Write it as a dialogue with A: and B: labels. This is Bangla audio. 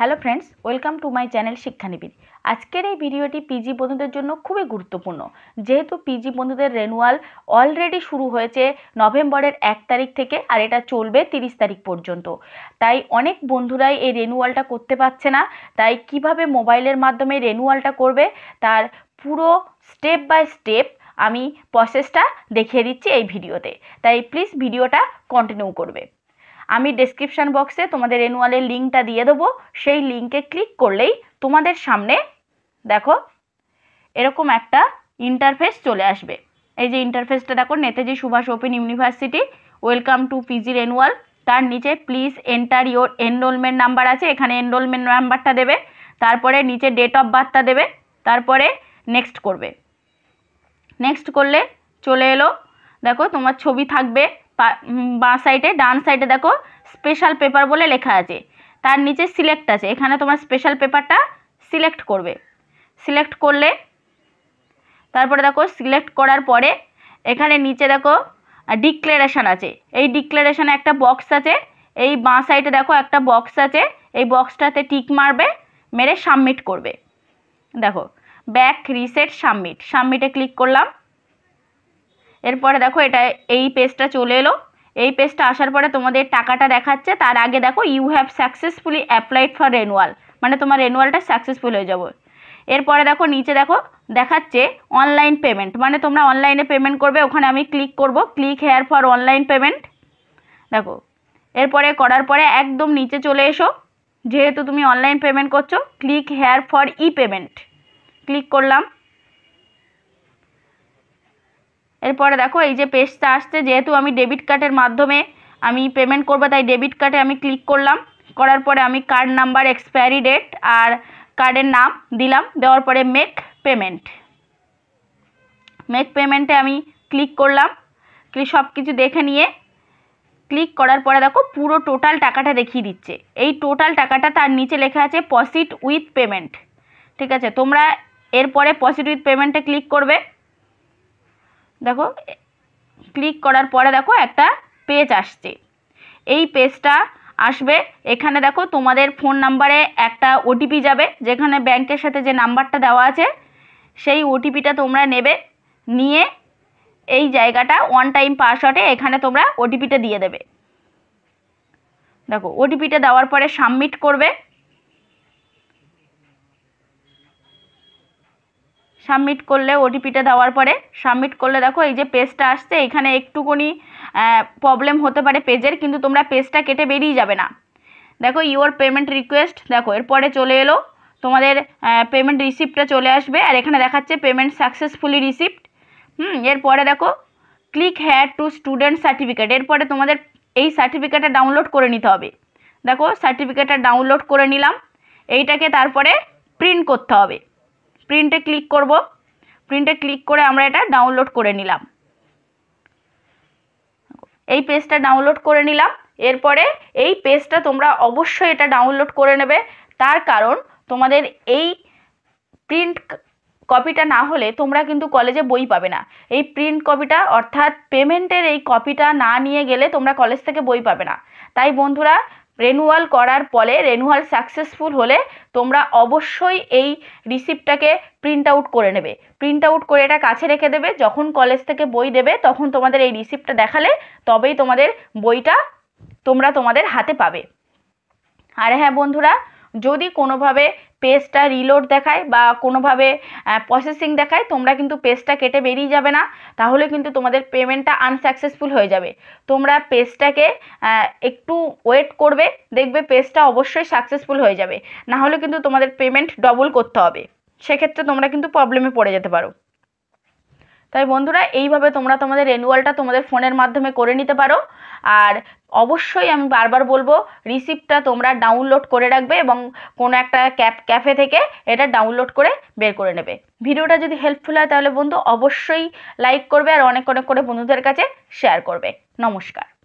A: hello friends welcome to my channel শিক্ষানিবিদ আজকের এই ভিডিওটি পিজি বন্ধুদের জন্য খুবই গুরুত্বপূর্ণ যেহেতু পিজি বন্ধুদের রেনুয়াল অলরেডি শুরু হয়েছে নভেম্বরের এক তারিখ থেকে আর এটা চলবে তিরিশ তারিখ পর্যন্ত তাই অনেক বন্ধুরাই এই রেনুয়ালটা করতে পারছে না তাই কিভাবে মোবাইলের মাধ্যমে রেনুয়ালটা করবে তার পুরো স্টেপ বাই স্টেপ আমি প্রসেসটা দেখিয়ে দিচ্ছি এই ভিডিওতে তাই প্লিজ ভিডিওটা কন্টিনিউ করবে আমি ডেসক্রিপশান বক্সে তোমাদের রেনুয়ালের লিঙ্কটা দিয়ে দেবো সেই লিঙ্কে ক্লিক করলেই তোমাদের সামনে দেখো এরকম একটা ইন্টারফেস চলে আসবে এই যে ইন্টারফেসটা দেখো Netaji Subhas open university welcome to পিজির রেনুয়াল তার নিচে please enter your enrolment number আছে এখানে এনরোলমেন্ট নাম্বারটা দেবে তারপরে নিচে ডেট অফ বার্থটা দেবে তারপরে নেক্সট করবে নেক্সট করলে চলে এলো দেখো তোমার ছবি থাকবে বাঁ সাইডে ডান সাইডে দেখো স্পেশাল পেপার বলে লেখা আছে তার নিচে সিলেক্ট আছে এখানে তোমার স্পেশাল পেপারটা সিলেক্ট করবে সিলেক্ট করলে তারপরে দেখো সিলেক্ট করার পরে এখানে নিচে দেখো ডিক্লারেশান আছে এই ডিক্লারেশানে একটা বক্স আছে এই বাঁ সাইডে দেখো একটা বক্স আছে এই বক্সটাতে টিক মারবে মেরে সাবমিট করবে দেখো ব্যাক রিসেট সাবমিট সাবমিটে ক্লিক করলাম এরপরে দেখো এটা এই পেজটা চলে এলো এই পেজটা আসার পরে তোমাদের টাকাটা দেখাচ্ছে তার আগে দেখো you have successfully applied for renewal মানে তোমার রেনুয়ালটা সাকসেসফুল হয়ে যাবে এরপরে দেখো নিচে দেখো দেখাচ্ছে অনলাইন পেমেন্ট মানে তোমরা অনলাইনে পেমেন্ট করবে ওখানে আমি ক্লিক করব click here for online payment দেখো এরপরে করার পরে একদম নিচে চলে এসো যেহেতু তুমি অনলাইন পেমেন্ট করছো click here for e payment click করলাম এরপরে দেখো এই যে পেজটা আসছে যেহেতু আমি ডেবিট কার্ডের মাধ্যমে আমি পেমেন্ট করবো তাই ডেবিট কার্ডে আমি ক্লিক করলাম করার পরে আমি কার্ড নাম্বার এক্সপায়ারি ডেট আর কার্ডের নাম দিলাম দেওয়ার পরে মেক পেমেন্ট মেক পেমেন্টে আমি ক্লিক করলাম ক্লিক সব কিছু দেখে নিয়ে ক্লিক করার পরে দেখো পুরো টোটাল টাকাটা দেখিয়ে দিচ্ছে এই টোটাল টাকাটা তার নিচে লেখা আছে পসিট উইথ পেমেন্ট ঠিক আছে তোমরা এরপরে পসিট উইথ পেমেন্টে ক্লিক করবে দেখো ক্লিক করার পরে দেখো একটা পেজ আসছে এই পেজটা আসবে এখানে দেখো তোমাদের ফোন নাম্বারে একটা ওটিপি যাবে যেখানে ব্যাংকের সাথে যে নাম্বারটা দেওয়া আছে সেই ওটিপিটা তোমরা নেবে নিয়ে এই জায়গাটা ওয়ান টাইম পাসওয়ার্ডে এখানে তোমরা ওটিপিটা দিয়ে দেবে দেখো ওটিপিটা দেওয়ার পরে সাবমিট করবে সাবমিট করলে ওটিপিটা দেওয়ার পরে সাবমিট করলে দেখো এই যে পেজটা আসছে এখানে একটুকুনি প্রবলেম হতে পারে পেজের কিন্তু তোমরা পেজটা কেটে বেরিয়ে যাবে না দেখো ইওর পেমেন্ট রিকোয়েস্ট দেখো এরপরে চলে এলো তোমাদের পেমেন্ট রিসিপ্টটা চলে আসবে আর এখানে দেখাচ্ছে পেমেন্ট সাকসেসফুলি রিসিপ্ট হুম এরপরে দেখো click here to student certificate এরপরে তোমাদের এই সার্টিফিকেটটা ডাউনলোড করে নিতে হবে দেখো সার্টিফিকেটটা ডাউনলোড করে নিলাম এইটাকে তারপরে প্রিন্ট করতে হবে প্রিন্টে ক্লিক করব প্রিন্টে ক্লিক করে আমরা এটা ডাউনলোড করে নিলাম এই পেজটা ডাউনলোড করে নিলাম এরপরে এই পেজটা তোমরা অবশ্যই এটা ডাউনলোড করে নেবে তার কারণ তোমাদের এই প্রিন্ট কপিটা না হলে তোমরা কিন্তু কলেজে বই পাবে না এই প্রিন্ট কপিটা অর্থাৎ পেমেন্টের এই কপিটা না নিয়ে গেলে তোমরা কলেজ থেকে বই পাবে না তাই বন্ধুরা রেনুয়াল করার পরে রেনুয়াল সাকসেসফুল হলে তোমরা অবশ্যই এই রিসিপ্টটাকে প্রিন্ট আউট করে নেবে প্রিন্ট আউট করে এটা কাছে রেখে দেবে যখন কলেজ থেকে বই দেবে তখন তোমাদের এই রিসিপ্টটা দেখালে তবেই তোমাদের বইটা তোমরা তোমাদের হাতে পাবে আর হ্যাঁ বন্ধুরা যদি কোনোভাবে পেজটা রিলোড দেখায় বা কোনোভাবে প্রসেসিং দেখায় তোমরা কিন্তু পেজটা কেটে বেরিয়ে যাবে না তাহলে কিন্তু তোমাদের পেমেন্টটা আনসাকসেসফুল হয়ে যাবে তোমরা পেজটাকে একটু ওয়েট করবে দেখবে পেজটা অবশ্যই সাকসেসফুল হয়ে যাবে না হলে কিন্তু তোমাদের পেমেন্ট ডবল করতে হবে সেক্ষেত্রে তোমরা কিন্তু প্রবলেমে পড়ে যেতে পারো তাই বন্ধুরা এইভাবে তোমরা তোমাদের রেনুয়ালটা তোমাদের ফোনের মাধ্যমে করে নিতে পারো আর অবশ্যই আমি বারবার বলবো রিসিপ্টটা তোমরা ডাউনলোড করে রাখবে এবং কোনো একটা ক্যাপ ক্যাফে থেকে এটা ডাউনলোড করে বের করে নেবে ভিডিওটা যদি হেল্পফুল হয় তাহলে বন্ধু অবশ্যই লাইক করবে আর অনেক অনেক করে বন্ধুদের কাছে শেয়ার করবে নমস্কার